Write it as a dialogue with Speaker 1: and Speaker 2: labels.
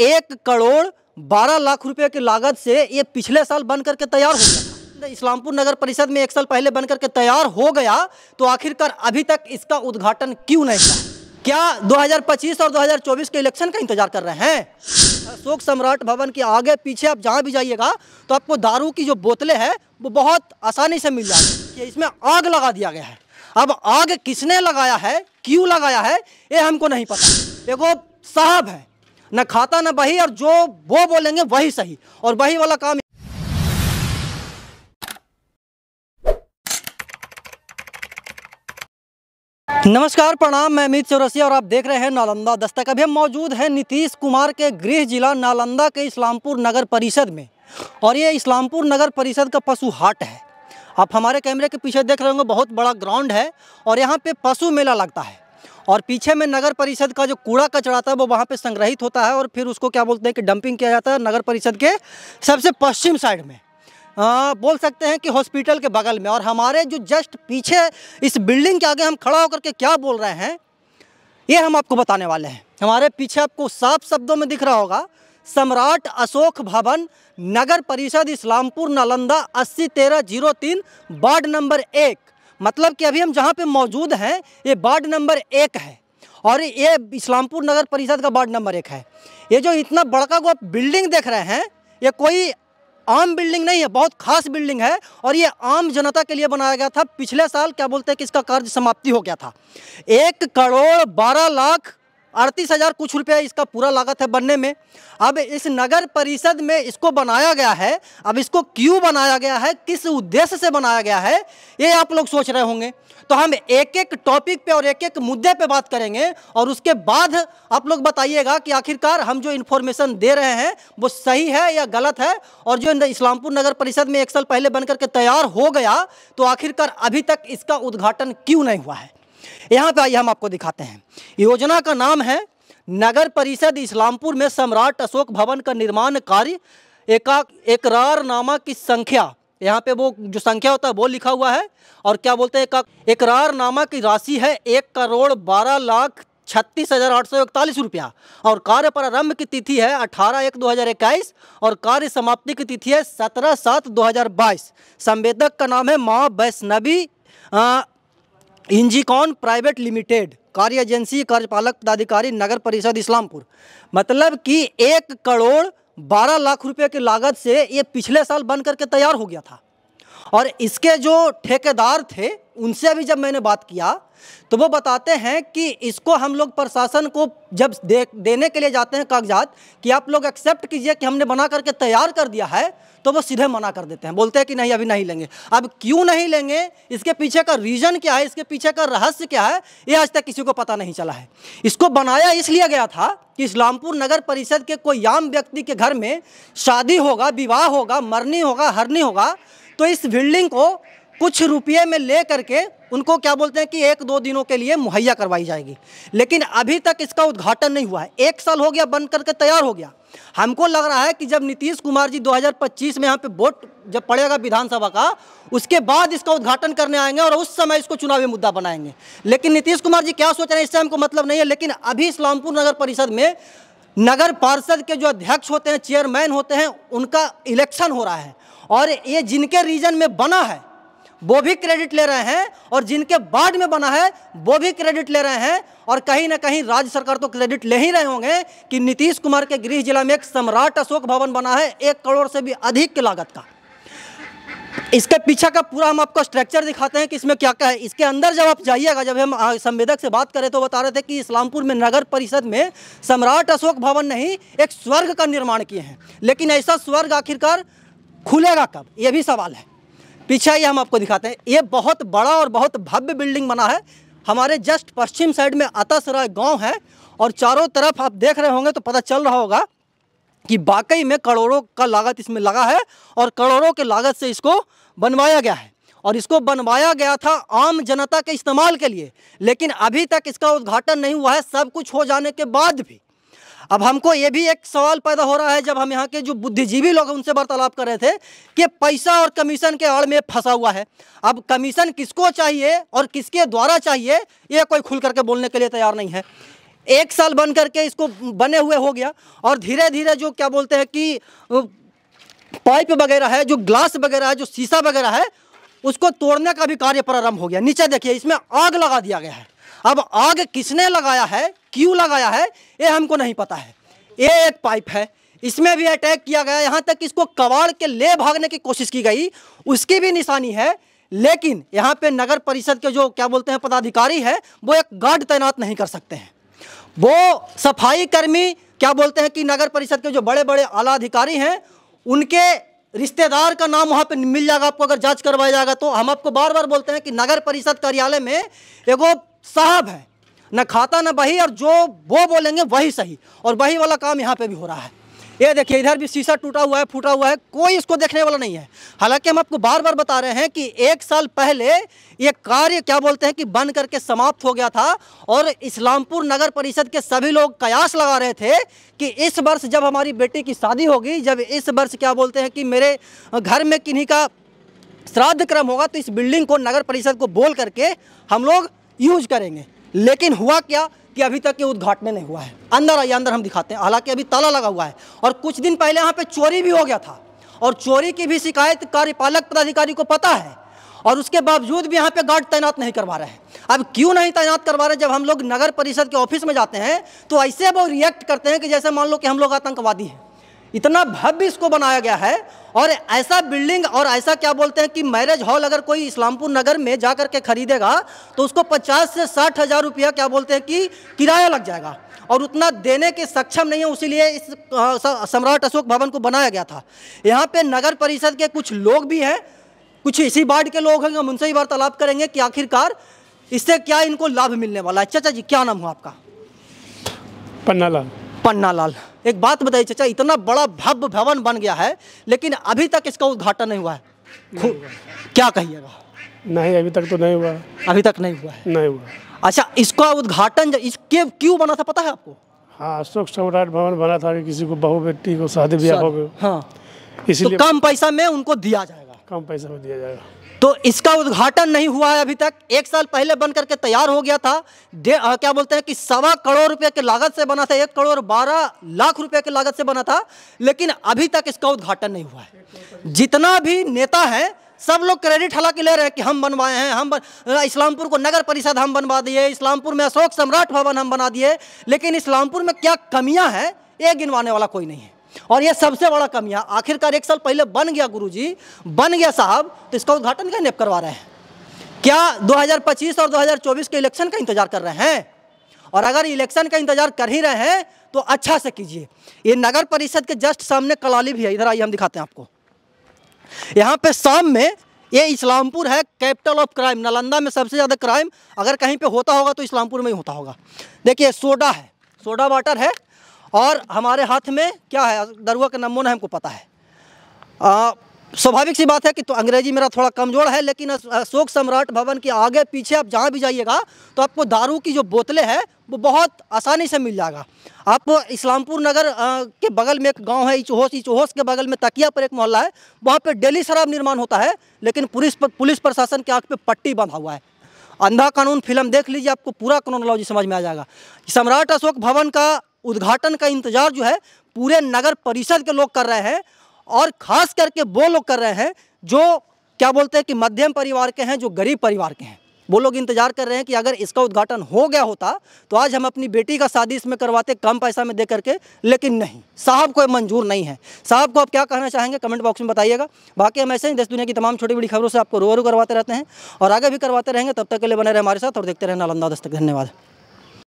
Speaker 1: एक करोड़ बारह लाख रुपए की लागत से ये पिछले साल बन करके तैयार हो गया इस्लामपुर नगर परिषद में एक साल पहले बन करके तैयार हो गया तो आखिरकार अभी तक इसका उद्घाटन क्यों नहीं किया क्या 2025 और 2024 के इलेक्शन का इंतजार कर रहे हैं अशोक सम्राट भवन के आगे पीछे आप जहाँ भी जाइएगा तो आपको दारू की जो बोतलें हैं वो बहुत आसानी से मिल जाएगी इसमें आग लगा दिया गया है अब आग किसने लगाया है क्यों लगाया है ये हमको नहीं पता देखो साहब है ना खाता ना बही और जो वो बोलेंगे वही सही और वही वाला काम नमस्कार प्रणाम मैं अमित चौरसिया और आप देख रहे हैं नालंदा दस्तक अभी हम मौजूद हैं नीतीश कुमार के गृह जिला नालंदा के इस्लामपुर नगर परिषद में और ये इस्लामपुर नगर परिषद का पशु हाट है आप हमारे कैमरे के पीछे देख रहे होंगे बहुत बड़ा ग्राउंड है और यहाँ पे पशु मेला लगता है और पीछे में नगर परिषद का जो कूड़ा कचरा था वो वहाँ पे संग्रहित होता है और फिर उसको क्या बोलते हैं कि डंपिंग किया जाता है नगर परिषद के सबसे पश्चिम साइड में आ, बोल सकते हैं कि हॉस्पिटल के बगल में और हमारे जो जस्ट पीछे इस बिल्डिंग के आगे हम खड़ा होकर के क्या बोल रहे हैं ये हम आपको बताने वाले हैं हमारे पीछे आपको साफ शब्दों में दिख रहा होगा सम्राट अशोक भवन नगर परिषद इस्लामपुर नालंदा अस्सी तेरह जीरो तीन वार्ड नंबर एक मतलब कि अभी हम जहाँ पे मौजूद हैं ये वार्ड नंबर एक है और ये इस्लामपुर नगर परिषद का वार्ड नंबर एक है ये जो इतना बड़का को बिल्डिंग देख रहे हैं ये कोई आम बिल्डिंग नहीं है बहुत खास बिल्डिंग है और ये आम जनता के लिए बनाया गया था पिछले साल क्या बोलते हैं कि इसका कर्ज समाप्ति हो गया था एक करोड़ बारह लाख अड़तीस हज़ार कुछ रुपया इसका पूरा लागत है बनने में अब इस नगर परिषद में इसको बनाया गया है अब इसको क्यों बनाया गया है किस उद्देश्य से बनाया गया है ये आप लोग सोच रहे होंगे तो हम एक एक टॉपिक पे और एक एक मुद्दे पे बात करेंगे और उसके बाद आप लोग बताइएगा कि आखिरकार हम जो इन्फॉर्मेशन दे रहे हैं वो सही है या गलत है और जो इस्लामपुर नगर परिषद में एक साल पहले बन करके तैयार हो गया तो आखिरकार अभी तक इसका उद्घाटन क्यों नहीं हुआ है यहाँ पे आइए हम आपको दिखाते हैं योजना का नाम है नगर परिषद इस्लामपुर में सम्राट अशोक भवन का निर्माण कार्य एका एकरार नामा की संख्या यहाँ पे वो जो संख्या होता है वो लिखा हुआ है और क्या बोलते हैं एकरार नामा की राशि है एक करोड़ बारह लाख छत्तीस हज़ार आठ सौ इकतालीस रुपया और कार्य प्रारंभ की तिथि है अठारह एक दो हज़ार इक्कीस और कार्य समाप्ति की तिथि है सत्रह सात दो हज़ार बाईस संवेदक का नाम है माँ वैष्णवी इंजिकॉन प्राइवेट लिमिटेड कार्य एजेंसी कार्यपालक पदाधिकारी नगर परिषद इस्लामपुर मतलब कि एक करोड़ बारह लाख रुपए की लागत से ये पिछले साल बन करके तैयार हो गया था और इसके जो ठेकेदार थे उनसे भी जब मैंने बात किया तो वो बताते हैं कि इसको हम लोग प्रशासन को जब दे, देने के लिए जाते हैं कागजात कि आप लोग एक्सेप्ट कीजिए कि हमने बना करके तैयार कर दिया है तो वो सीधे मना कर देते हैं बोलते हैं कि नहीं अभी नहीं लेंगे अब क्यों नहीं लेंगे इसके पीछे का रीज़न क्या है इसके पीछे का रहस्य क्या है ये आज तक किसी को पता नहीं चला है इसको बनाया इसलिए गया था कि इस्लामपुर नगर परिषद के कोई आम व्यक्ति के घर में शादी होगा विवाह होगा मरनी होगा हरनी होगा तो इस बिल्डिंग को कुछ रुपये में ले करके उनको क्या बोलते हैं कि एक दो दिनों के लिए मुहैया करवाई जाएगी लेकिन अभी तक इसका उद्घाटन नहीं हुआ है एक साल हो गया बन करके तैयार हो गया हमको लग रहा है कि जब नीतीश कुमार जी 2025 में यहाँ पे वोट जब पड़ेगा विधानसभा का उसके बाद इसका उद्घाटन करने आएंगे और उस समय इसको चुनावी मुद्दा बनाएंगे लेकिन नीतीश कुमार जी क्या सोच रहे हैं इससे हमको मतलब नहीं है लेकिन अभी इस्लामपुर नगर परिषद में नगर पार्षद के जो अध्यक्ष होते हैं चेयरमैन होते हैं उनका इलेक्शन हो रहा है और ये जिनके रीजन में बना है वो भी क्रेडिट ले रहे हैं और जिनके बाद में बना है वो भी क्रेडिट ले रहे हैं और कहीं ना कहीं राज्य सरकार तो क्रेडिट ले ही रहे होंगे कि नीतीश कुमार के गृह जिला में एक सम्राट अशोक भवन बना है एक करोड़ से भी अधिक की लागत का इसके पीछे का पूरा हम आपको स्ट्रक्चर दिखाते हैं कि इसमें क्या क्या है इसके अंदर जब आप जाइएगा जब हम संवेदक से बात करें तो बता रहे थे कि इस्लामपुर में नगर परिषद में सम्राट अशोक भवन नहीं एक स्वर्ग का निर्माण किए हैं लेकिन ऐसा स्वर्ग आखिरकार खुलेगा कब ये भी सवाल है पीछे ये हम आपको दिखाते हैं ये बहुत बड़ा और बहुत भव्य बिल्डिंग बना है हमारे जस्ट पश्चिम साइड में अतसराय गांव है और चारों तरफ आप देख रहे होंगे तो पता चल रहा होगा कि वाकई में करोड़ों का लागत इसमें लगा है और करोड़ों के लागत से इसको बनवाया गया है और इसको बनवाया गया था आम जनता के इस्तेमाल के लिए लेकिन अभी तक इसका उद्घाटन नहीं हुआ है सब कुछ हो जाने के बाद भी अब हमको ये भी एक सवाल पैदा हो रहा है जब हम यहाँ के जो बुद्धिजीवी लोग उनसे वार्तालाप कर रहे थे कि पैसा और कमीशन के आड़ में फंसा हुआ है अब कमीशन किसको चाहिए और किसके द्वारा चाहिए ये कोई खुल करके बोलने के लिए तैयार नहीं है एक साल बन करके इसको बने हुए हो गया और धीरे धीरे जो क्या बोलते हैं कि पाइप वगैरह है जो ग्लास वगैरह है जो शीशा वगैरह है उसको तोड़ने का भी कार्य प्रारंभ हो गया नीचे देखिए इसमें आग लगा दिया गया है अब आग किसने लगाया है क्यों लगाया है ये हमको नहीं पता है ये एक पाइप है इसमें भी अटैक किया गया यहाँ तक इसको कबाड़ के ले भागने की कोशिश की गई उसकी भी निशानी है लेकिन यहाँ पे नगर परिषद के जो क्या बोलते हैं पदाधिकारी है वो एक गार्ड तैनात नहीं कर सकते हैं वो सफाई कर्मी क्या बोलते हैं कि नगर परिषद के जो बड़े बड़े आला अधिकारी हैं उनके रिश्तेदार का नाम वहाँ पे मिल जाएगा आपको अगर जांच करवाया जाएगा तो हम आपको बार बार बोलते हैं कि नगर परिषद कार्यालय में एगो साहब है ना खाता ना बही और जो वो बोलेंगे वही सही और वही वाला काम यहाँ पे भी हो रहा है ये देखिए इधर भी शीशा टूटा हुआ है फूटा हुआ है कोई इसको देखने वाला नहीं है हालांकि हम आपको बार बार बता रहे हैं कि एक साल पहले ये कार्य क्या बोलते हैं कि बंद करके समाप्त हो गया था और इस्लामपुर नगर परिषद के सभी लोग कयास लगा रहे थे कि इस वर्ष जब हमारी बेटी की शादी होगी जब इस वर्ष क्या बोलते हैं कि मेरे घर में किन्हीं का श्राद्ध क्रम होगा तो इस बिल्डिंग को नगर परिषद को बोल करके हम लोग यूज करेंगे लेकिन हुआ क्या कि अभी तक ये उद्घाटन नहीं हुआ है अंदर आइए अंदर हम दिखाते हैं हालांकि अभी ताला लगा हुआ है और कुछ दिन पहले यहाँ पे चोरी भी हो गया था और चोरी की भी शिकायत कार्यपालक पदाधिकारी को पता है और उसके बावजूद भी यहाँ पे गार्ड तैनात नहीं करवा रहे हैं अब क्यों नहीं तैनात करवा रहे जब हम लोग नगर परिषद के ऑफिस में जाते हैं तो ऐसे वो रिएक्ट करते हैं कि जैसे मान लो कि हम लोग आतंकवादी हैं इतना भव्य इसको बनाया गया है और ऐसा बिल्डिंग और ऐसा क्या बोलते हैं कि मैरिज हॉल अगर कोई इस्लामपुर नगर में जा कर के खरीदेगा तो उसको 50 से साठ हज़ार रुपया क्या बोलते हैं कि किराया लग जाएगा और उतना देने के सक्षम नहीं है उसीलिए इस सम्राट अशोक भवन को बनाया गया था यहाँ पे नगर परिषद के कुछ लोग भी हैं कुछ इसी वार्ड के लोग हैं हम उनसे ही वार्तालाप करेंगे कि आखिरकार इससे क्या इनको लाभ मिलने वाला है चाचा जी क्या नाम हुआ आपका पन्नालाल पन्नालाल एक बात बताइए चाचा इतना बड़ा भव्य भवन बन गया है लेकिन अभी तक इसका उद्घाटन नहीं हुआ है नहीं हुआ। क्या कहिएगा नहीं अभी तक तो नहीं हुआ अभी तक नहीं हुआ है नहीं हुआ अच्छा इसका उद्घाटन इसके क्यों बना था पता है आपको हाँ अशोक सम्राट भवन बना था कि किसी को बहु बेटी को शादी ब्याह हो गए हाँ इसलिए तो कम पैसा में उनको दिया जाएगा कम पैसा में दिया जाएगा तो इसका उद्घाटन नहीं हुआ है अभी तक एक साल पहले बन करके तैयार हो गया था आ, क्या बोलते हैं कि सवा करोड़ रुपए के लागत से बना था एक करोड़ बारह लाख रुपए के लागत से बना था लेकिन अभी तक इसका उद्घाटन नहीं हुआ है जितना भी नेता है सब लोग क्रेडिट हालांकि ले रहे हैं कि हम बनवाए हैं हम बन... इस्लामपुर को नगर परिषद हम बनवा दिए इस्लामपुर में अशोक सम्राट भवन हम बना दिए लेकिन इस्लामपुर में क्या कमियाँ हैं ये गिनवाने वाला कोई नहीं है और यह सबसे बड़ा है आखिरकार एक साल पहले बन गया गुरुजी बन गया साहब तो इसका उद्घाटन कैसे करवा रहे हैं क्या 2025 और 2024 के इलेक्शन का इंतजार कर रहे हैं और अगर इलेक्शन का इंतजार कर ही रहे हैं तो अच्छा से कीजिए ये नगर परिषद के जस्ट सामने कलाली भी है इधर आइए हम दिखाते हैं आपको यहाँ पे शाम में ये इस्लामपुर है कैपिटल ऑफ क्राइम नालंदा में सबसे ज़्यादा क्राइम अगर कहीं पे होता होगा तो इस्लामपुर में ही होता होगा देखिए सोडा है सोडा वाटर है और हमारे हाथ में क्या है दरुआ का नमूना हमको पता है स्वाभाविक सी बात है कि तो अंग्रेजी मेरा थोड़ा कमज़ोर है लेकिन अशोक सम्राट भवन के आगे पीछे आप जहाँ भी जाइएगा तो आपको दारू की जो बोतलें हैं वो बहुत आसानी से मिल जाएगा आप इस्लामपुर नगर आ, के बगल में एक गांव है इचोहस इचोहस के बगल में तकिया पर एक मोहल्ला है वहाँ पर डेली शराब निर्माण होता है लेकिन पुलिस पर, पुलिस प्रशासन के आँख पर पट्टी बांधा हुआ है अंधा कानून फिल्म देख लीजिए आपको पूरा क्रोनोलॉजी समझ में आ जाएगा सम्राट अशोक भवन का उद्घाटन का इंतजार जो है पूरे नगर परिषद के लोग कर रहे हैं और ख़ास करके वो लोग कर रहे हैं जो क्या बोलते हैं कि मध्यम परिवार के हैं जो गरीब परिवार के हैं वो लोग इंतजार कर रहे हैं कि अगर इसका उद्घाटन हो गया होता तो आज हम अपनी बेटी का शादी इसमें करवाते कम पैसा में दे करके लेकिन नहीं साहब को मंजूर नहीं है साहब को आप क्या कहना चाहेंगे कमेंट बॉक्स में बताइएगा बाकी हम ऐसे ही देश दुनिया की तमाम छोटी बड़ी खबरों से आपको रूबरू करवाते रहते हैं और आगे भी करवाते रहेंगे तब तक के लिए बने रहे हमारे साथ और देखते रहे नालंदा दस्तक धन्यवाद